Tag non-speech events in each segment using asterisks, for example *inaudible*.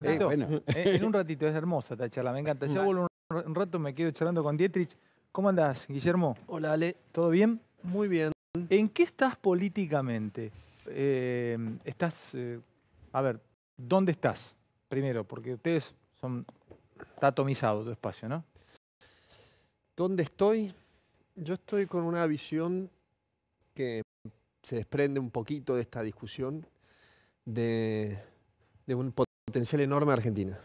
bueno. Eh, en, un ratito, es hermosa esta charla, me encanta. Ya vuelvo un, rato, me quedo charlando con Dietrich. ¿Cómo andás, Guillermo? Hola, Ale. ¿Todo bien? Muy bien. ¿En qué estás políticamente? Eh, estás, eh, a ver, ¿dónde estás? Primero, porque ustedes son, está atomizado tu espacio, ¿no? ¿Dónde estoy? Yo estoy con una visión que se desprende un poquito de esta discusión de, de un potencial enorme Argentina.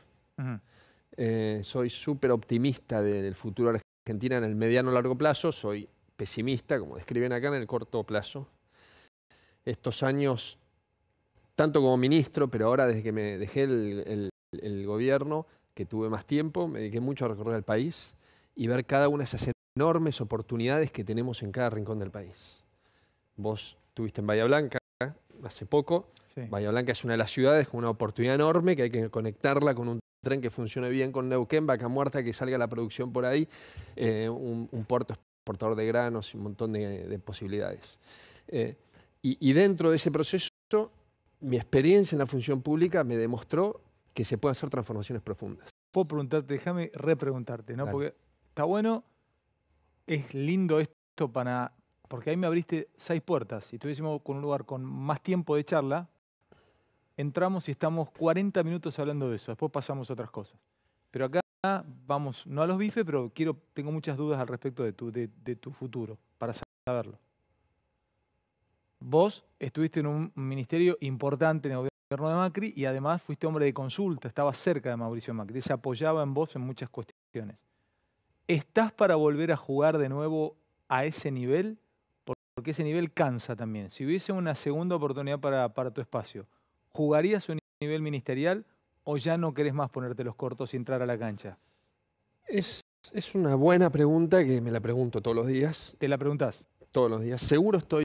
Eh, soy súper optimista del futuro de Argentina en el mediano largo plazo, soy pesimista, como describen acá, en el corto plazo. Estos años, tanto como ministro, pero ahora desde que me dejé el, el gobierno, que tuve más tiempo, me dediqué mucho a recorrer el país y ver cada una de esas enormes oportunidades que tenemos en cada rincón del país. Vos estuviste en Bahía Blanca, hace poco. Bahía Blanca es una de las ciudades con una oportunidad enorme que hay que conectarla con un tren que funcione bien con Neuquén, Vaca Muerta, que salga la producción por ahí, eh, un, puerto exportador de granos, y un montón de, posibilidades. Eh, y, dentro de ese proceso, mi experiencia en la función pública me demostró que se pueden hacer transformaciones profundas. Puedo preguntarte, déjame repreguntarte, ¿no? Porque está bueno, es lindo esto para, porque ahí me abriste seis puertas. Si estuviésemos con un lugar con más tiempo de charla, entramos y estamos 40 minutos hablando de eso. Después pasamos a otras cosas. Pero acá vamos, no a los bifes, pero quiero, tengo muchas dudas al respecto de tu, de, de tu futuro, para saberlo. Vos estuviste en un ministerio importante en el gobierno de Macri y además fuiste hombre de consulta, estabas cerca de Mauricio Macri, se apoyaba en vos en muchas cuestiones. ¿Estás para volver a jugar de nuevo a ese nivel? porque ese nivel cansa también. Si hubiese una segunda oportunidad para, para tu espacio, ¿jugarías un nivel ministerial o ya no querés más ponerte los cortos y entrar a la cancha? Es, es una buena pregunta que me la pregunto todos los días. ¿Te la preguntás? Todos los días. Seguro estoy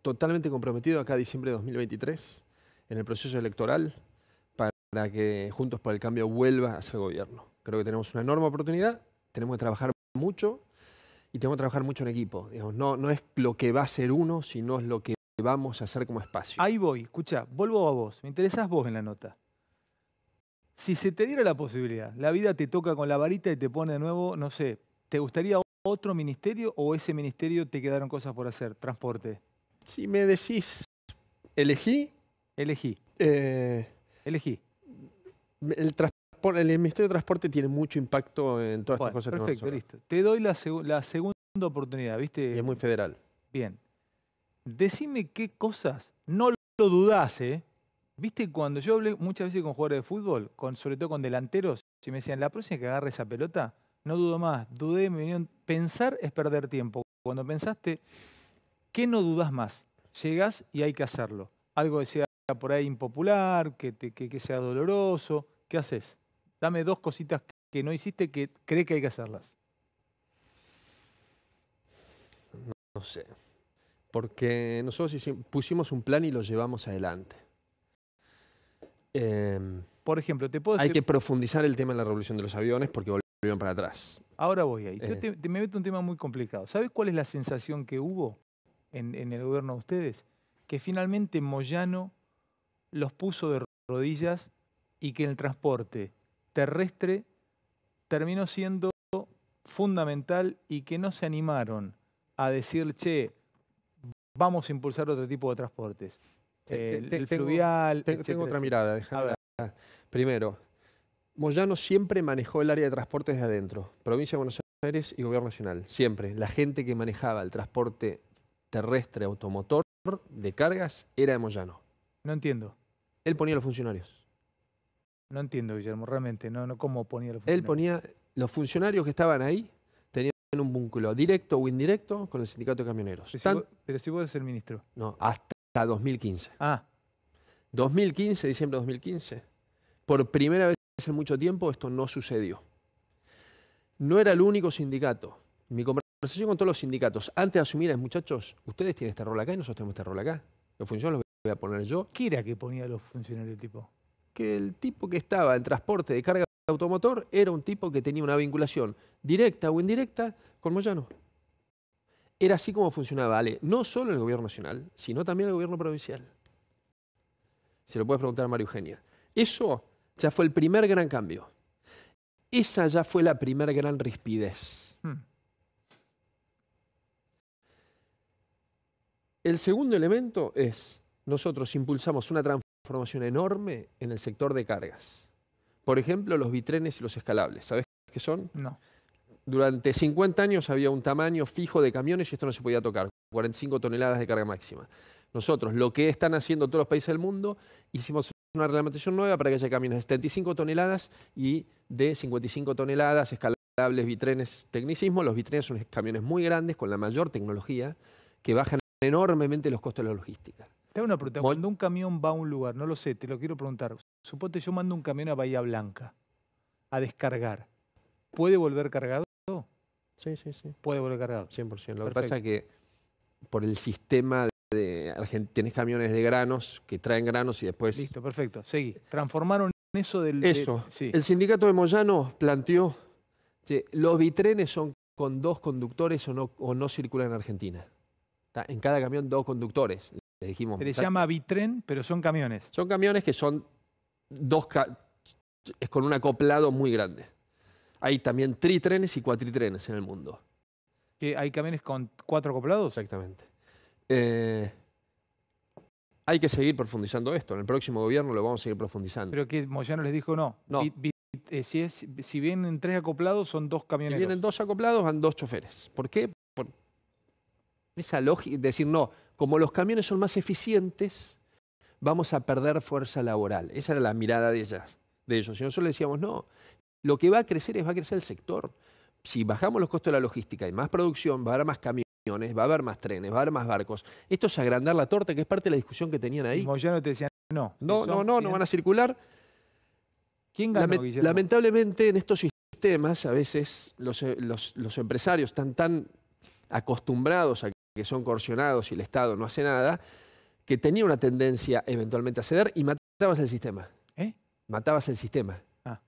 totalmente comprometido acá a diciembre de 2023 en el proceso electoral para que Juntos por el Cambio vuelva a ser gobierno. Creo que tenemos una enorme oportunidad, tenemos que trabajar mucho y tengo que trabajar mucho en equipo. no, no es lo que va a ser uno, sino es lo que vamos a hacer como espacio. Ahí voy, escucha, vuelvo a vos, me interesás vos en la nota. Si se te diera la posibilidad, la vida te toca con la varita y te pone de nuevo, no sé, ¿te gustaría otro ministerio o ese ministerio te quedaron cosas por hacer? Transporte. Si me decís, elegí. Elegí. Eh, elegí. El transporte el Ministerio de Transporte tiene mucho impacto en todas estas cosas. Perfecto, listo. Te doy la, segunda oportunidad, ¿viste? Y es muy federal. Bien. Decime qué cosas, no lo dudás, ¿eh? ¿Viste cuando yo hablé muchas veces con jugadores de fútbol, con, sobre todo con delanteros, si me decían, la próxima que agarre esa pelota, no dudo más, dudé, me vinieron, pensar es perder tiempo. Cuando pensaste, ¿qué no dudás más? Llegas y hay que hacerlo. Algo que sea por ahí impopular, que, que sea doloroso, ¿qué haces? Dame dos cositas que no hiciste que cree que hay que hacerlas. No, sé. Porque nosotros pusimos un plan y lo llevamos adelante. Em, Por ejemplo, te puedo Hay que profundizar el tema de la revolución de los aviones porque volvieron para atrás. Ahora voy ahí. Eh. me meto un tema muy complicado. ¿Sabes cuál es la sensación que hubo en, en el gobierno de ustedes? Que finalmente Moyano los puso de rodillas y que en el transporte terrestre terminó siendo fundamental y que no se animaron a decir, che, vamos a impulsar otro tipo de transportes. el, fluvial. tengo otra mirada. Primero, Moyano siempre manejó el área de transportes de adentro, provincia de Buenos Aires y gobierno nacional. Siempre. La gente que manejaba el transporte terrestre automotor de cargas era de Moyano. No entiendo. Él ponía los funcionarios. No entiendo, Guillermo, realmente, no, no cómo ponía los Él ponía, los funcionarios que estaban ahí tenían un vínculo directo o indirecto con el sindicato de camioneros. Pero, si, vos, pero eres ministro. No, hasta 2015. Ah. 2015, diciembre de 2015. Por primera vez en mucho tiempo esto no sucedió. No era el único sindicato. Mi conversación con todos los sindicatos, antes de asumir es, muchachos, ustedes tienen este rol acá y nosotros tenemos este rol acá. Los funcionarios los voy a poner yo. ¿Qué era que ponía los funcionarios tipo? que el tipo que estaba en transporte de carga automotor era un tipo que tenía una vinculación directa o indirecta con Moyano. Era así como funcionaba Ale, no solo en el gobierno nacional, sino también el gobierno provincial. Se lo puedes preguntar a María Eugenia. Eso ya fue el primer gran cambio. Esa ya fue la primera gran rispidez. Hmm. El segundo elemento es, nosotros impulsamos una transformación ...formación enorme en el sector de cargas. Por ejemplo, los bitrenes y los escalables. ¿Sabes qué son? No. Durante 50 años había un tamaño fijo de camiones y esto no se podía tocar, 45 toneladas de carga máxima. Nosotros, lo que están haciendo todos los países del mundo, hicimos una reglamentación nueva para que haya camiones de 75 toneladas y de 55 toneladas, escalables, bitrenes, tecnicismo. Los bitrenes son camiones muy grandes, con la mayor tecnología, que bajan enormemente los costos de la logística. Te hago una pregunta. Cuando un camión va a un lugar, no lo sé, te lo quiero preguntar. Suponte yo mando un camión a Bahía Blanca a descargar. ¿Puede volver cargado? Sí, sí, sí. Puede volver cargado. 100%. Lo que pasa es que por el sistema de, tienes camiones de granos que traen granos y después... Listo, perfecto. Seguí. Transformaron eso del... Eso. El sindicato de Moyano planteó que los bitrenes son con dos conductores o no, no circulan en Argentina. en cada camión dos conductores. Se les llama bitren, pero son camiones. Son camiones que son dos es con un acoplado muy grande. Hay también tritrenes y cuatritrenes en el mundo. ¿Que ¿Hay camiones con cuatro acoplados? Exactamente. Eh, hay que seguir profundizando esto. En el próximo gobierno lo vamos a seguir profundizando. Pero que Moyano les dijo no. Eh, si, es, si vienen tres acoplados, son dos camiones Si vienen dos acoplados, van dos choferes. ¿Por qué? esa lógica, decir no, como los camiones son más eficientes, vamos a perder fuerza laboral. Esa era la mirada de, ellas, de ellos. Si nosotros le decíamos, no, lo que va a crecer es va a crecer el sector. Si bajamos los costos de la logística y más producción, va a haber más camiones va a haber más trenes, va a haber más barcos. Esto es agrandar la torta, que es parte de la discusión que tenían ahí. ya no te decía, no. No, no, no, no van a circular. ¿Quién Lamentablemente en estos sistemas a veces los, los empresarios están tan acostumbrados a que son coercionados y el Estado no hace nada, que tenía una tendencia eventualmente a ceder y matabas el sistema. ¿Eh? Matabas el sistema. Ah.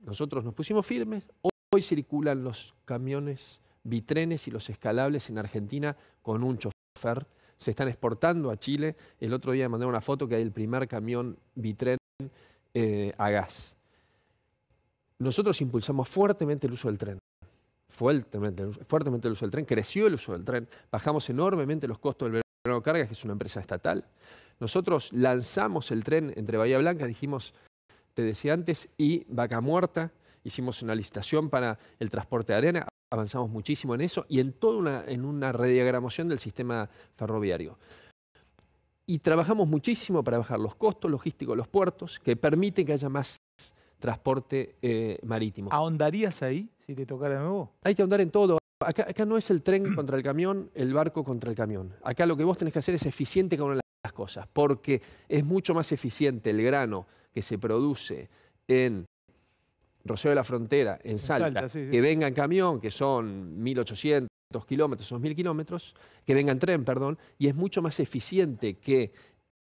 Nosotros nos pusimos firmes. Hoy circulan los camiones bitrenes y los escalables en Argentina con un chofer. Se están exportando a Chile. El otro día mandé una foto que hay el primer camión bitren eh, a gas. Nosotros impulsamos fuertemente el uso del tren fuertemente, el uso del tren, creció el uso del tren, bajamos enormemente los costos del verano de carga, que es una empresa estatal. Nosotros lanzamos el tren entre Bahía Blanca, dijimos, te decía antes, y Vaca Muerta, hicimos una licitación para el transporte de arena, avanzamos muchísimo en eso y en toda una, en una rediagramación del sistema ferroviario. Y trabajamos muchísimo para bajar los costos logísticos de los puertos, que permiten que haya más transporte eh, marítimo. ¿Ahondarías ahí? Y te de nuevo. Hay que ahondar en todo. Acá, no es el tren *clears throat* contra el camión, el barco contra el camión. Acá lo que vos tenés que hacer es eficiente con las cosas, porque es mucho más eficiente el grano que se produce en Rosario de la Frontera, en Salta, que venga en camión, que son 1.800 kilómetros, son 1.000 kilómetros, que venga en tren, perdón, y es mucho más eficiente que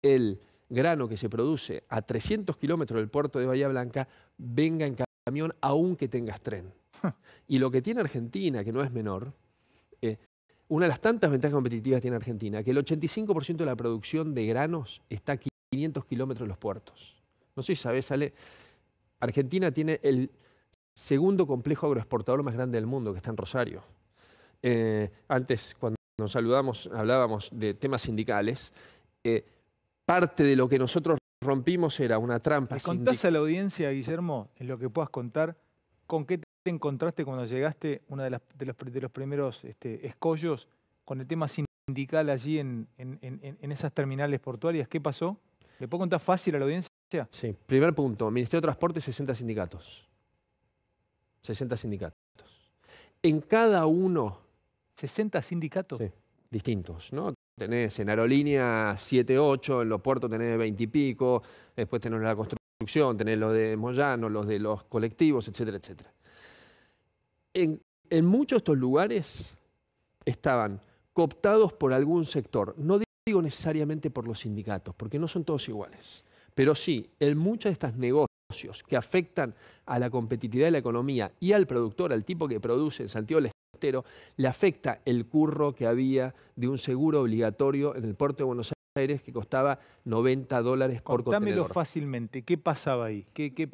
el grano que se produce a 300 kilómetros del puerto de Bahía Blanca venga en camión aunque tengas tren. *laughs* y lo que tiene Argentina, que no es menor, eh, una de las tantas ventajas competitivas tiene Argentina, que el 85% de la producción de granos está a 500 kilómetros de los puertos. No sé si sabés, sale. Argentina tiene el segundo complejo agroexportador más grande del mundo, que está en Rosario. Eh, antes, cuando nos saludamos, hablábamos de temas sindicales. Eh, parte de lo que nosotros rompimos era una trampa. sindical. contás a la audiencia, Guillermo, en lo que puedas contar, con qué te encontraste cuando llegaste, uno de, los, primeros este, escollos, con el tema sindical allí en, esas terminales portuarias? ¿Qué pasó? ¿Le puedo contar fácil a la audiencia? Sí, primer punto, Ministerio de Transporte, 60 sindicatos. 60 sindicatos. En cada uno... 60 sindicatos. Sí, distintos, ¿no? Tenés en aerolínea 7, 8, en los puertos tenés 20 y pico, después tenés la construcción, tenés los de Moyano, los de los colectivos, etcétera, etcétera en, muchos de estos lugares estaban cooptados por algún sector. No digo necesariamente por los sindicatos, porque no son todos iguales, pero sí, en muchos de estos negocios que afectan a la competitividad de la economía y al productor, al tipo que produce en Santiago del Estero, le afecta el curro que había de un seguro obligatorio en el puerto de Buenos Aires que costaba 90 dólares por Contámelo contenedor. fácilmente, ¿qué pasaba ahí? ¿Qué, qué,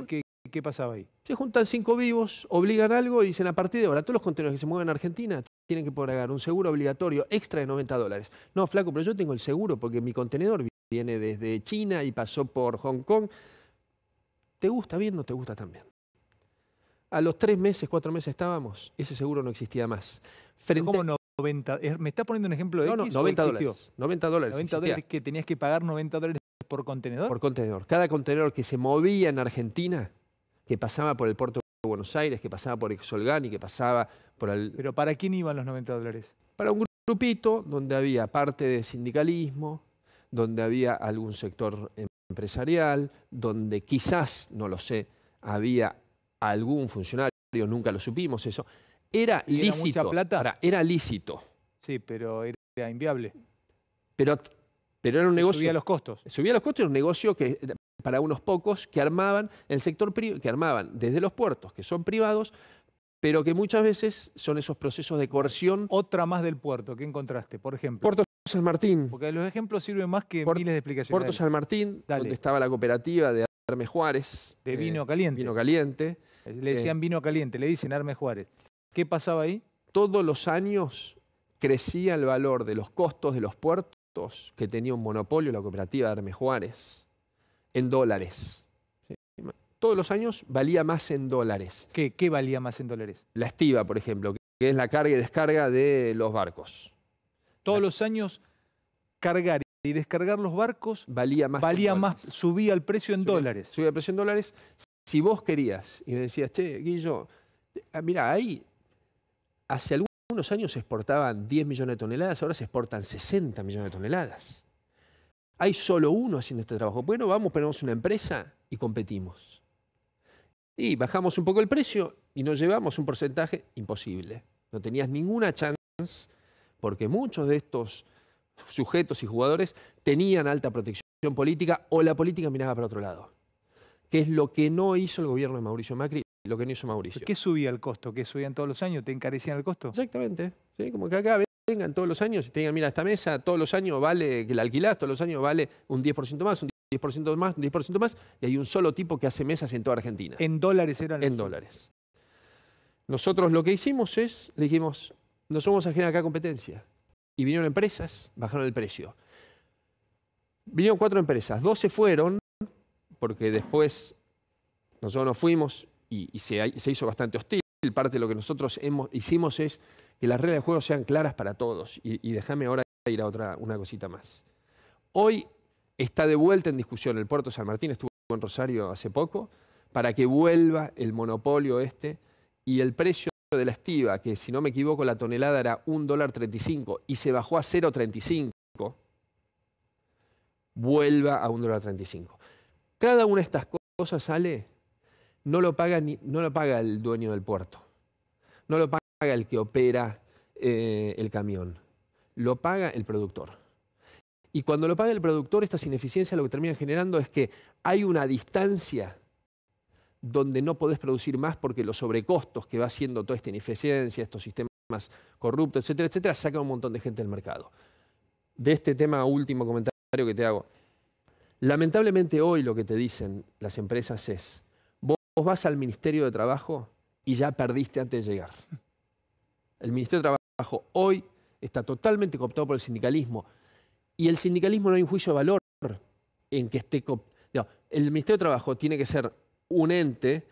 ¿Qué pasaba ahí? Se juntan cinco vivos, obligan algo y dicen a partir de ahora todos los contenedores que se mueven en Argentina tienen que pagar un seguro obligatorio extra de 90 dólares. No, flaco, pero yo tengo el seguro porque mi contenedor viene desde China y pasó por Hong Kong. ¿Te gusta bien? ¿No te gusta tan bien? A los tres meses, cuatro meses estábamos, ese seguro no existía más. ¿Cómo 90, ¿Me está poniendo un ejemplo de no, no, 90 dólares. 90 dólares. 90 dólares que tenías que pagar 90 dólares por contenedor. Por contenedor. Cada contenedor que se movía en Argentina que pasaba por el puerto de Buenos Aires, que pasaba por y que pasaba por el... ¿Pero para quién iban los 90 dólares? Para un grupito donde había parte de sindicalismo, donde había algún sector empresarial, donde quizás, no lo sé, había algún funcionario, nunca lo supimos eso. Era lícito. Era, mucha plata? era lícito. Sí, pero era inviable. Pero, pero era un negocio. Subía los costos. Subía los costos, era un negocio que para unos pocos que armaban el sector que armaban desde los puertos, que son privados, pero que muchas veces son esos procesos de coerción. Otra más del puerto, ¿qué encontraste? Por ejemplo. Puerto San Martín. Porque los ejemplos sirven más que miles de explicaciones. Puerto San Martín, donde estaba la cooperativa de Arme Juárez. De eh, vino caliente. Vino caliente. Le eh, decían vino caliente, le dicen Arme Juárez. ¿Qué pasaba ahí? Todos los años crecía el valor de los costos de los puertos que tenía un monopolio la cooperativa de Arme Juárez en dólares. Todos los años valía más en dólares. ¿Qué, valía más en dólares? La estiva, por ejemplo, que es la carga y descarga de los barcos. Todos los años cargar y descargar los barcos valía más. Valía más, subía el precio en dólares. Subía el precio en dólares. Si vos querías y me decías, che, Guillo, ah, mira, ahí hace algunos años se exportaban 10 millones de toneladas, ahora se exportan 60 millones de toneladas hay solo uno haciendo este trabajo. Bueno, vamos, ponemos una empresa y competimos. Y bajamos un poco el precio y nos llevamos un porcentaje imposible. No tenías ninguna chance porque muchos de estos sujetos y jugadores tenían alta protección política o la política miraba para otro lado, que es lo que no hizo el gobierno de Mauricio Macri, lo que no hizo Mauricio. ¿Qué subía el costo? ¿Qué subían todos los años? ¿Te encarecían el costo? Exactamente, ¿sí? como que acá tengan todos los años y tengan, mira, esta mesa todos los años vale, que la alquilás, todos los años vale un 10% más, un 10% más, un 10% más, y hay un solo tipo que hace mesas en toda Argentina. ¿En dólares eran? En dólares. Nosotros lo que hicimos es, le dijimos, no somos generar acá competencia. Y vinieron empresas, bajaron el precio. Vinieron cuatro empresas, dos se fueron, porque después nosotros nos fuimos y, se hizo bastante hostil. Parte de lo que nosotros hemos, hicimos es que las reglas de juego sean claras para todos. Y, déjame ahora ir a otra una cosita más. Hoy está de vuelta en discusión el puerto San Martín, estuvo en Rosario hace poco, para que vuelva el monopolio este y el precio de la estiva, que si no me equivoco la tonelada era 1,35$ dólar y se bajó a 0,35, vuelva a 1,35$. dólar Cada una de estas cosas sale no lo paga, no lo paga el dueño del puerto, no lo paga el que opera eh, el camión, lo paga el productor. Y cuando lo paga el productor, estas ineficiencias lo que terminan generando es que hay una distancia donde no podés producir más porque los sobrecostos que va haciendo toda esta ineficiencia, estos sistemas corruptos, etcétera, etcétera, saca un montón de gente del mercado. De este tema, último comentario que te hago. Lamentablemente hoy lo que te dicen las empresas es, Vos vas al Ministerio de Trabajo y ya perdiste antes de llegar. El Ministerio de Trabajo hoy está totalmente cooptado por el sindicalismo. Y el sindicalismo no hay un juicio de valor en que esté cooptado. el Ministerio de Trabajo tiene que ser un ente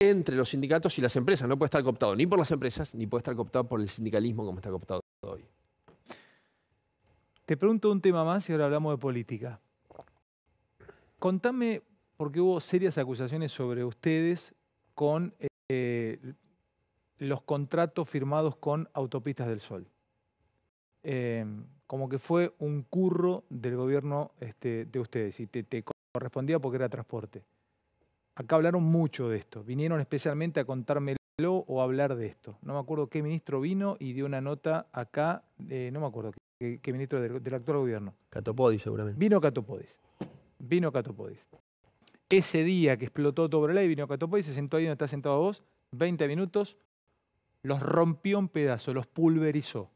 entre los sindicatos y las empresas. No puede estar cooptado ni por las empresas, ni puede estar cooptado por el sindicalismo como está cooptado hoy. Te pregunto un tema más y ahora hablamos de política. Contame porque hubo serias acusaciones sobre ustedes con eh, los contratos firmados con Autopistas del Sol. Em, como que fue un curro del gobierno este, de ustedes y te, correspondía porque era transporte. Acá hablaron mucho de esto, vinieron especialmente a contármelo o a hablar de esto. No me acuerdo qué ministro vino y dio una nota acá, eh, no me acuerdo qué, ministro del, del, actual gobierno. Catopodis seguramente. Vino Catopodis, vino Catopodis ese día que explotó todo y vino y se sentó ahí no está sentado vos, 20 minutos, los rompió en pedazos, los pulverizó.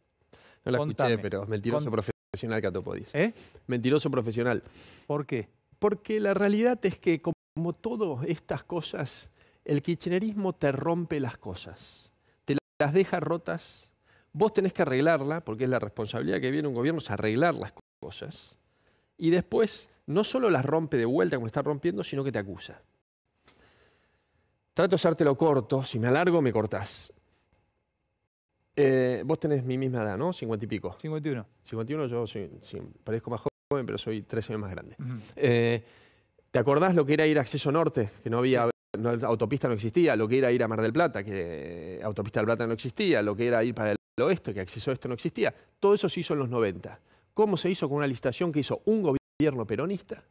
No la escuché, pero mentiroso profesional Catopodis. ¿Eh? Mentiroso profesional. ¿Por qué? Porque la realidad es que, como todas estas cosas, el kirchnerismo te rompe las cosas. Te las deja rotas. Vos tenés que arreglarla, porque es la responsabilidad que viene un gobierno, es arreglar las cosas. Y después no solo las rompe de vuelta como está rompiendo, sino que te acusa. Trato de hacértelo corto, si me alargo me cortás. Eh, vos tenés mi misma edad, ¿no? 50 y pico. 51. 51, yo uno, sí, parezco más joven, pero soy 13 años más grande. Eh, ¿Te acordás lo que era ir a Acceso Norte? Que no había... autopista no existía, lo que era ir a Mar del Plata, que autopista del Plata no existía, lo que era ir para el oeste, que acceso Oeste no existía. Todo eso se hizo en los 90. ¿Cómo se hizo con una licitación que hizo un gobierno? gobierno peronista,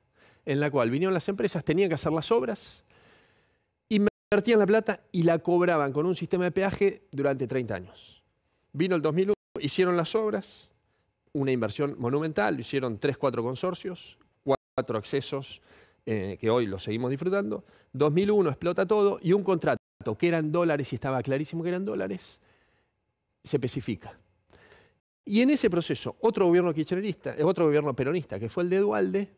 en la cual vinieron las empresas, tenían que hacer las obras, invertían la plata y la cobraban con un sistema de peaje durante 30 años. Vino el 2001, hicieron las obras, una inversión monumental, hicieron 3, 4 consorcios, 4 accesos eh, que hoy lo seguimos disfrutando. 2001 explota todo y un contrato que eran dólares y estaba clarísimo que eran dólares, se especifica. Y en ese proceso, otro gobierno kirchnerista, eh, otro gobierno peronista, que fue el de Dualde,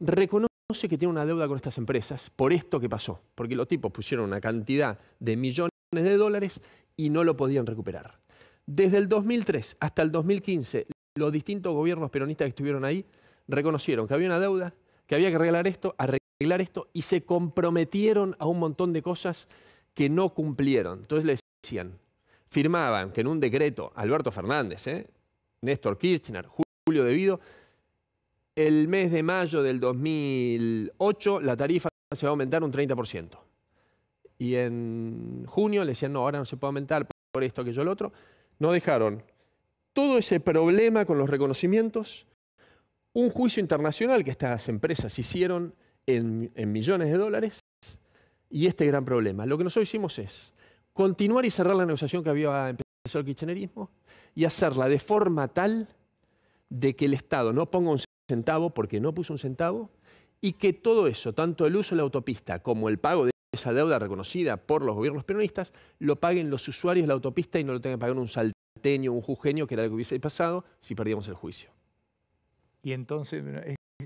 reconoce que tiene una deuda con estas empresas por esto que pasó, porque los tipos pusieron una cantidad de millones de dólares y no lo podían recuperar. Desde el 2003 hasta el 2015, los distintos gobiernos peronistas que estuvieron ahí reconocieron que había una deuda, que había que arreglar esto, arreglar esto, y se comprometieron a un montón de cosas que no cumplieron. Entonces les decían, firmaban que en un decreto, Alberto Fernández, ¿eh? Néstor Kirchner, Julio debido, El mes de mayo del 2008 la tarifa se va a aumentar un 30%. Y en junio le decían, no, ahora no se puede aumentar por esto, aquello, el otro. No dejaron todo ese problema con los reconocimientos, un juicio internacional que estas empresas hicieron en, en millones de dólares y este gran problema. Lo que nosotros hicimos es continuar y cerrar la negociación que había empezado el y hacerla de forma tal de que el Estado no ponga un centavo porque no puso un centavo y que todo eso, tanto el uso de la autopista como el pago de esa deuda reconocida por los gobiernos peronistas, lo paguen los usuarios de la autopista y no lo tengan que pagar un salteño, un jujeño, que era lo que hubiese pasado si perdíamos el juicio. Y entonces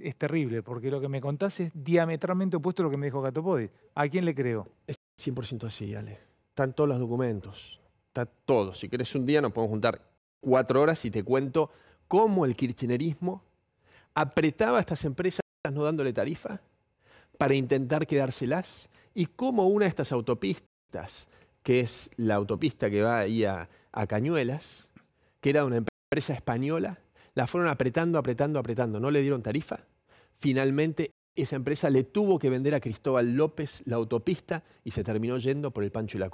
es, terrible, porque lo que me contás es diametralmente opuesto a lo que me dijo Gatopodi. ¿A quién le creo? Es 100% así, Ale. Están todos los documentos, Está todo. Si querés un día nos podemos juntar cuatro horas y te cuento cómo el kirchnerismo apretaba a estas empresas no dándole tarifa para intentar quedárselas y cómo una de estas autopistas, que es la autopista que va ahí a, Cañuelas, que era una empresa española, la fueron apretando, apretando, apretando, no le dieron tarifa. Finalmente esa empresa le tuvo que vender a Cristóbal López la autopista y se terminó yendo por el Pancho y la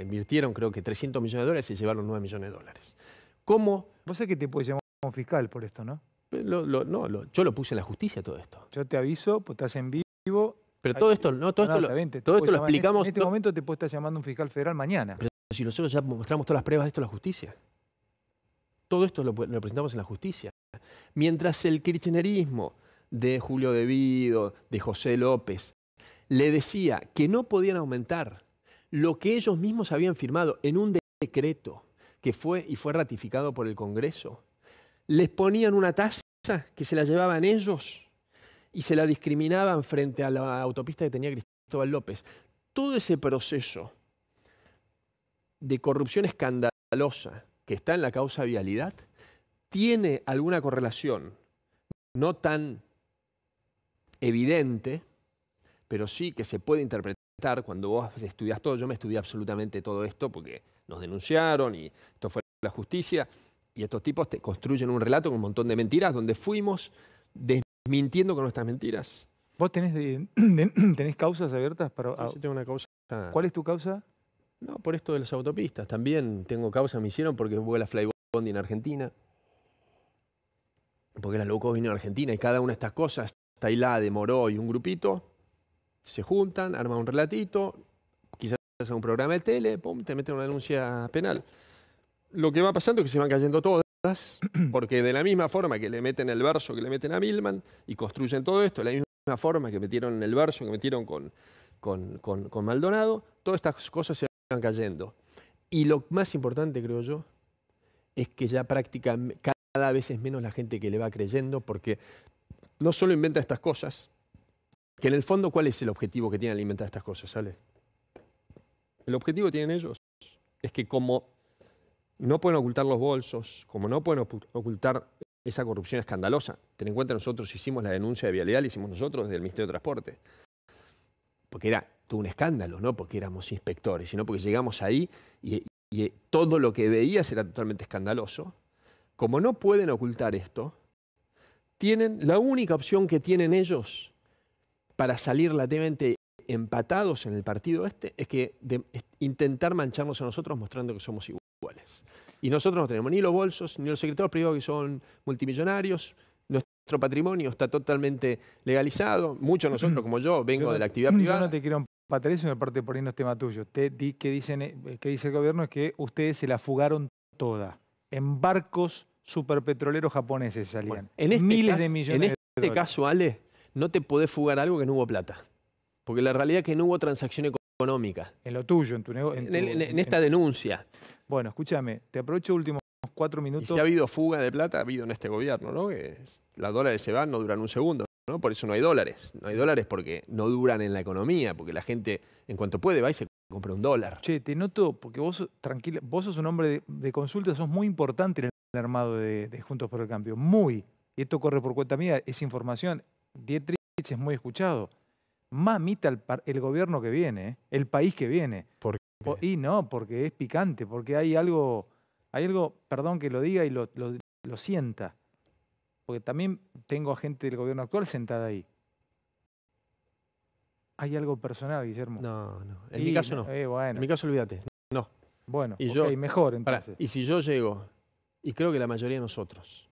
Invirtieron creo que 300 millones de dólares y llevaron 9 millones de dólares. ¿Cómo? Vos sabés que te puede llamar un fiscal por esto, ¿no? Eh, no, yo lo puse en la justicia todo esto. Yo te aviso, pues estás en vivo. Pero todo esto, no, todo esto, todo esto lo este explicamos. En este, momento te puede estar llamando un fiscal federal mañana. Pero si nosotros ya mostramos todas las pruebas de esto a la justicia. Todo esto lo, presentamos en la justicia. Mientras el kirchnerismo de Julio Vido, de José López, le decía que no podían aumentar lo que ellos mismos habían firmado en un decreto que fue y fue ratificado por el Congreso. Les ponían una tasa que se la llevaban ellos y se la discriminaban frente a la autopista que tenía Cristóbal López. Todo ese proceso de corrupción escandalosa que está en la causa vialidad tiene alguna correlación, no tan evidente, pero sí que se puede interpretar cuando vos estudias todo, yo me estudié absolutamente todo esto porque nos denunciaron y esto fue la justicia, y estos tipos te construyen un relato con un montón de mentiras donde fuimos desmintiendo con nuestras mentiras. ¿Vos tenés, *clears throat* *clears throat* tenés causas abiertas para...? yo tengo una causa. ¿Cuál es tu causa? No, por esto de las autopistas. También tengo causa, me hicieron porque vuela Flybondi en Argentina. Porque las locos vino a Argentina y cada una de estas cosas, Tailá, Demoró y un grupito, se juntan, arman un relatito, quizás hacen un programa de tele, te meten una denuncia penal. Lo que va pasando es que se van cayendo todas, *clears throat* porque de la misma forma que le meten el verso que le meten a Milman y construyen todo esto, de la misma forma que metieron el verso que metieron con, con, Maldonado, todas estas cosas se van cayendo. Y lo más importante, creo yo, es que ya prácticamente cada vez es menos la gente que le va creyendo, porque no solo inventa estas cosas, que en el fondo, ¿cuál es el objetivo que tienen al inventar estas cosas, ¿sale? El objetivo que tienen ellos es que como no pueden ocultar los bolsos, como no pueden ocultar esa corrupción escandalosa, ten en cuenta nosotros hicimos la denuncia de vía la hicimos nosotros del Ministerio de Transporte, porque era todo un escándalo, no porque éramos inspectores, sino porque llegamos ahí y, y todo lo que veías era totalmente escandaloso. Como no pueden ocultar esto, tienen la única opción que tienen ellos para salir latemente empatados en el partido este es que de, intentar mancharnos a nosotros mostrando que somos iguales. Y nosotros no tenemos ni los bolsos, ni los secretarios privados que son multimillonarios. Nuestro patrimonio está totalmente legalizado. Muchos de nosotros, *clears throat* como yo, vengo de la actividad *clears throat* yo privada. no te quiero empatar eso, aparte por ahí no es tema tuyo. Te, di, que, dicen, eh, que dice el gobierno es que ustedes se la fugaron toda. En barcos superpetroleros japoneses salían. en este Miles de millones en este caso, Ale, no te podés fugar algo que no hubo plata. Porque la realidad es que no hubo transacción económica. En lo tuyo, en tu negocio. En, esta denuncia. Bueno, escúchame, te aprovecho últimos cuatro minutos. Y si ha habido fuga de plata, ha habido en este gobierno, ¿no? las dólares se van, no duran un segundo. ¿no? Por eso no hay dólares. No hay dólares porque no duran en la economía, porque la gente, en cuanto puede, va y se compra un dólar. Che, te noto, porque vos, tranquila, vos sos un hombre de, consulta, sos muy importante en el armado de, de Juntos por el Cambio. Muy. Y esto corre por cuenta mía, es información. Dietrich es muy escuchado. Mamita el, gobierno que viene, ¿eh? el país que viene. Y no, porque es picante, porque hay algo, hay algo, perdón que lo diga y lo, sienta. Porque también tengo a gente del gobierno actual sentada ahí. Hay algo personal, Guillermo. No, no. En mi caso no. Eh, en mi caso, olvídate. No. Bueno, y mejor entonces. y si yo llego, y creo que la mayoría de nosotros,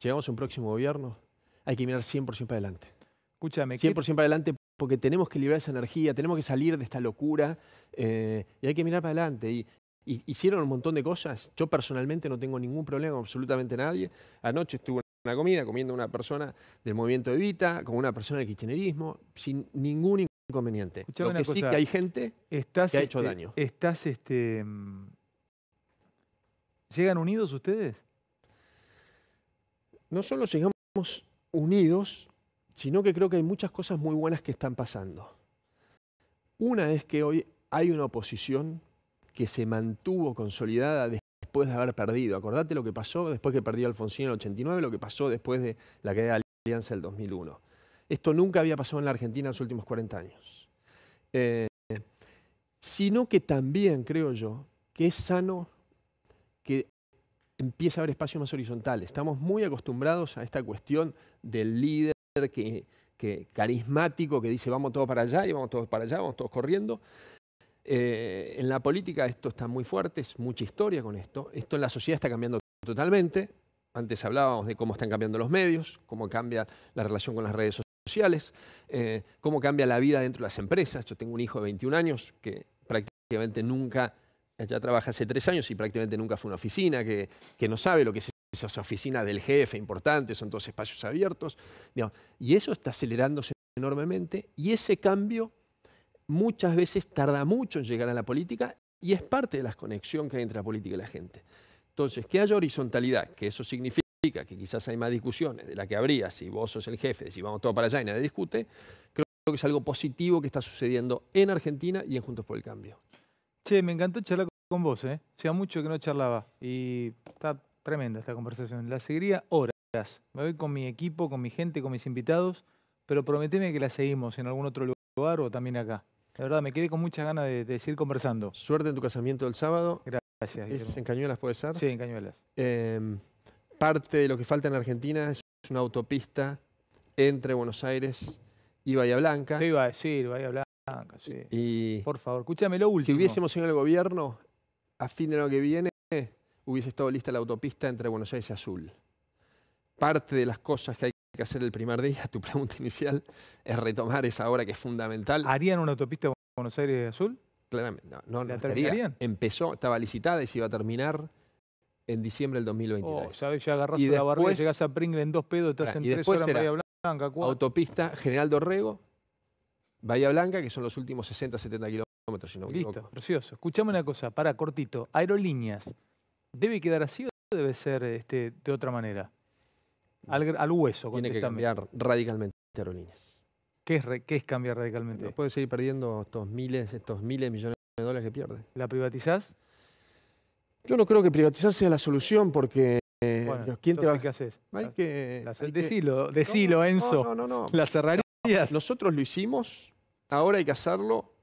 llegamos a un próximo gobierno hay que mirar 100% para adelante. Escúchame. 100% para adelante porque tenemos que liberar esa energía, tenemos que salir de esta locura eh, y hay que mirar para adelante. Y, hicieron un montón de cosas. Yo personalmente no tengo ningún problema absolutamente nadie. Anoche estuve en una comida comiendo una persona del movimiento de Evita, con una persona del quichenerismo, sin ningún inconveniente. Lo que sí que hay gente que ha hecho este, daño. Estás este. Mm, ¿Llegan unidos ustedes? No solo llegamos unidos, sino que creo que hay muchas cosas muy buenas que están pasando. Una es que hoy hay una oposición que se mantuvo consolidada después de haber perdido. Acordate lo que pasó después que perdió Alfonsín en el 89, lo que pasó después de la caída de la Alianza del 2001. Esto nunca había pasado en la Argentina en los últimos 40 años. Eh, sino que también creo yo que es sano que empieza a haber espacios más horizontales. Estamos muy acostumbrados a esta cuestión del líder que, carismático que dice vamos todos para allá y vamos todos para allá, vamos todos corriendo. Eh, en la política esto está muy fuerte, es mucha historia con esto. Esto en la sociedad está cambiando totalmente. Antes hablábamos de cómo están cambiando los medios, cómo cambia la relación con las redes sociales eh, cómo cambia la vida dentro de las empresas. Yo tengo un hijo de 21 años que prácticamente nunca ya trabaja hace tres años y prácticamente nunca fue una oficina, que, no sabe lo que es esa oficina del jefe importante, son todos espacios abiertos. y eso está acelerándose enormemente y ese cambio muchas veces tarda mucho en llegar a la política y es parte de la conexión que hay entre la política y la gente. Entonces, que haya horizontalidad, que eso significa que quizás hay más discusiones de la que habría si vos sos el jefe, si vamos todos para allá y nadie discute, creo que es algo positivo que está sucediendo en Argentina y en Juntos por el Cambio. Che, me encantó con vos, ¿eh? Hacía mucho que no charlaba y está tremenda esta conversación. La seguiría horas. Me voy con mi equipo, con mi gente, con mis invitados, pero prometeme que la seguimos en algún otro lugar o también acá. La verdad, me quedé con muchas ganas de, seguir conversando. Suerte en tu casamiento del sábado. Gracias. ¿Es en Cañuelas, puede ser? Sí, en Cañuelas. Em, parte de lo que falta en Argentina es una autopista entre Buenos Aires y Bahía Blanca. Sí, iba a decir, Bahía Blanca, sí. Y, Por favor, escúchame lo último. Si hubiésemos en el gobierno, a fin de lo que viene hubiese estado lista la autopista entre Buenos Aires y Azul. Parte de las cosas que hay que hacer el primer día, *laughs* tu pregunta inicial, es retomar esa obra que es fundamental. ¿Harían una autopista Buenos Aires y Azul? Claramente, no, no, ¿La Empezó, estaba licitada y se iba a terminar en diciembre del 2023. ¿sabes? Ya agarraste y la después, llegás a Pringle en dos pedos, estás en tres Blanca. Autopista General Dorrego, Bahía Blanca, que son los últimos 60, 70 kilómetros. Listo, precioso. Escuchame una cosa, para cortito. Aerolíneas, ¿debe quedar así o debe ser este, de otra manera? Al, hueso, Tiene que cambiar radicalmente aerolíneas. ¿Qué es, es cambiar radicalmente? puede seguir perdiendo estos miles, estos miles de millones de dólares que pierde. ¿La privatizás? Yo no creo que privatizar sea la solución porque... Eh, ¿quién te va? ¿Qué haces? Hay que, decilo, Enzo. No, no, no, no. ¿Las cerrarías? Nosotros lo hicimos, ahora hay que hacerlo